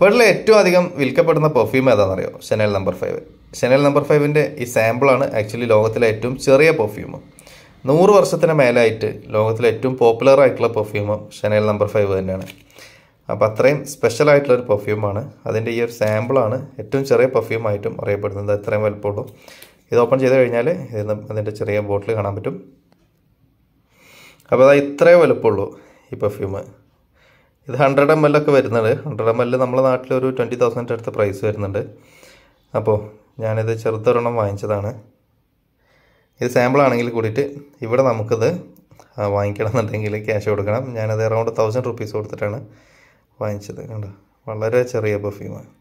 വേൾഡിലെ ഏറ്റവും അധികം വിൽക്കപ്പെടുന്ന പെർഫ്യൂം ഏതാണെന്നറിയോ Chanel number five Chanel number ഫൈവിൻ്റെ ഈ സാമ്പിളാണ് ആക്ച്വലി ലോകത്തിലെ ഏറ്റവും ചെറിയ പെർഫ്യൂം നൂറ് വർഷത്തിന് മേലായിട്ട് ലോകത്തിലെ ഏറ്റവും പോപ്പുലർ ആയിട്ടുള്ള പെർഫ്യൂം ഷെനൽ നമ്പർ ഫൈവ് തന്നെയാണ് അപ്പോൾ അത്രയും സ്പെഷ്യൽ ആയിട്ടുള്ള ഒരു പെർഫ്യൂമാണ് അതിൻ്റെ ഈ ഒരു സാമ്പിളാണ് ഏറ്റവും ചെറിയ പെർഫ്യൂമായിട്ടും അറിയപ്പെടുന്നത് അത്രയും വലുപ്പമുള്ളൂ ഇത് ഓപ്പൺ ചെയ്ത് കഴിഞ്ഞാൽ ഇതിന് അതിൻ്റെ ചെറിയ ബോട്ടിൽ കാണാൻ പറ്റും അപ്പോൾ അത് ഇത്രേ വലുപ്പമുള്ളൂ ഈ പെർഫ്യൂം ഇത് ഹൺഡ്രഡ് എം എൽ ഒക്കെ വരുന്നുണ്ട് ഹൺഡ്രഡ് എം എൽ നമ്മുടെ നാട്ടിലൊരു ട്വൻറ്റി തൗസൻഡ് അടുത്ത പ്രൈസ് വരുന്നുണ്ട് അപ്പോൾ ഞാനിത് ചെറുതൊരെണ്ണം വാങ്ങിച്ചതാണ് ഇത് സാമ്പിൾ ആണെങ്കിൽ കൂടിയിട്ട് ഇവിടെ നമുക്കിത് വാങ്ങിക്കണം എന്നുണ്ടെങ്കിൽ ക്യാഷ് കൊടുക്കണം ഞാനത് അറൗണ്ട് തൗസൻഡ് റുപ്പീസ് കൊടുത്തിട്ടാണ് വാങ്ങിച്ചത് കണ്ടോ വളരെ ചെറിയ പെർഫ്യൂമാണ്